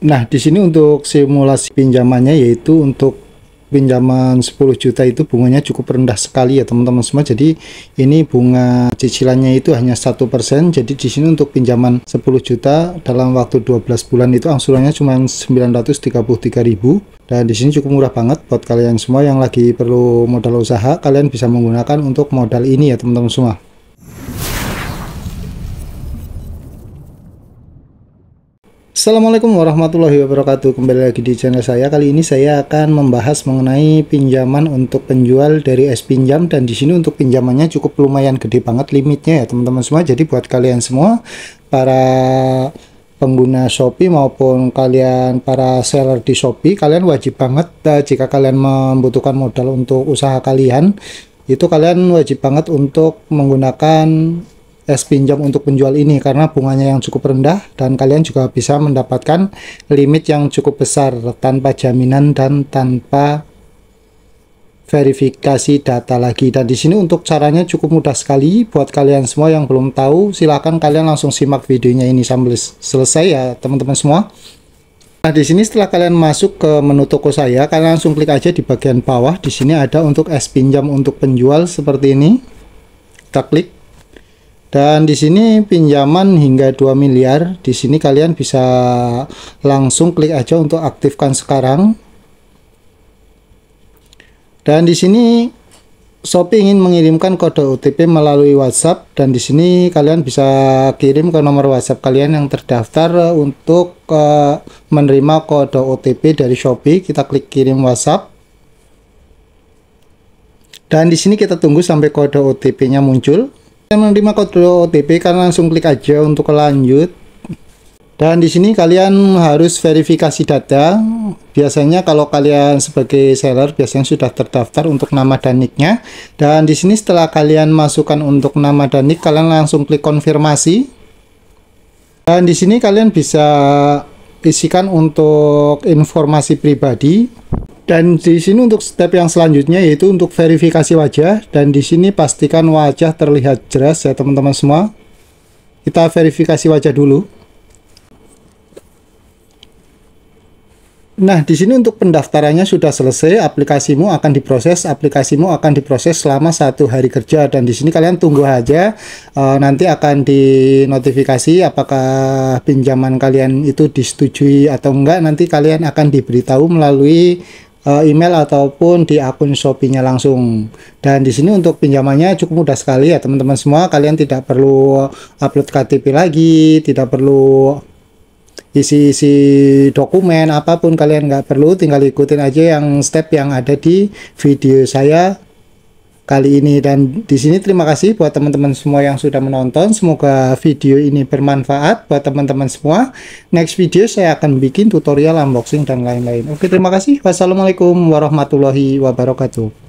Nah, di sini untuk simulasi pinjamannya yaitu untuk pinjaman 10 juta itu bunganya cukup rendah sekali ya teman-teman semua. Jadi ini bunga cicilannya itu hanya satu persen. Jadi di sini untuk pinjaman 10 juta dalam waktu 12 bulan itu angsurannya cuma 933.000 dan di sini cukup murah banget buat kalian semua yang lagi perlu modal usaha kalian bisa menggunakan untuk modal ini ya teman-teman semua Assalamualaikum warahmatullahi wabarakatuh Kembali lagi di channel saya Kali ini saya akan membahas mengenai pinjaman untuk penjual dari S Pinjam Dan di sini untuk pinjamannya cukup lumayan gede banget limitnya ya teman-teman semua Jadi buat kalian semua para pengguna Shopee maupun kalian para seller di Shopee Kalian wajib banget uh, jika kalian membutuhkan modal untuk usaha kalian Itu kalian wajib banget untuk menggunakan S pinjam untuk penjual ini karena bunganya yang cukup rendah dan kalian juga bisa mendapatkan limit yang cukup besar tanpa jaminan dan tanpa verifikasi data lagi dan di sini untuk caranya cukup mudah sekali buat kalian semua yang belum tahu silahkan kalian langsung simak videonya ini sampai selesai ya teman-teman semua Nah, di sini setelah kalian masuk ke menu toko saya, kalian langsung klik aja di bagian bawah. Di sini ada untuk S pinjam untuk penjual seperti ini. Kita klik. Dan di sini pinjaman hingga 2 miliar. Di sini kalian bisa langsung klik aja untuk aktifkan sekarang. Dan di sini Shopee ingin mengirimkan kode OTP melalui WhatsApp dan di sini kalian bisa kirim ke nomor WhatsApp kalian yang terdaftar untuk uh, menerima kode OTP dari Shopee. Kita klik kirim WhatsApp. Dan di sini kita tunggu sampai kode OTP-nya muncul kalian menerima kode OTP kalian langsung klik aja untuk lanjut dan di sini kalian harus verifikasi data biasanya kalau kalian sebagai seller biasanya sudah terdaftar untuk nama dan nicknya dan di sini setelah kalian masukkan untuk nama dan nick kalian langsung klik konfirmasi dan di sini kalian bisa isikan untuk informasi pribadi dan di sini untuk step yang selanjutnya yaitu untuk verifikasi wajah dan di sini pastikan wajah terlihat jelas ya teman-teman semua. Kita verifikasi wajah dulu. Nah, di sini untuk pendaftarannya sudah selesai, aplikasimu akan diproses, aplikasimu akan diproses selama satu hari kerja dan di sini kalian tunggu aja, e, nanti akan dinotifikasi apakah pinjaman kalian itu disetujui atau enggak, nanti kalian akan diberitahu melalui Eh, email ataupun di akun Shopee-nya langsung. Dan di sini untuk pinjamannya cukup mudah sekali ya teman-teman semua. Kalian tidak perlu upload KTP lagi, tidak perlu isi-isi dokumen apapun kalian nggak perlu tinggal ikutin aja yang step yang ada di video saya kali ini dan di sini terima kasih buat teman-teman semua yang sudah menonton semoga video ini bermanfaat buat teman-teman semua next video saya akan bikin tutorial unboxing dan lain-lain oke terima kasih wassalamualaikum warahmatullahi wabarakatuh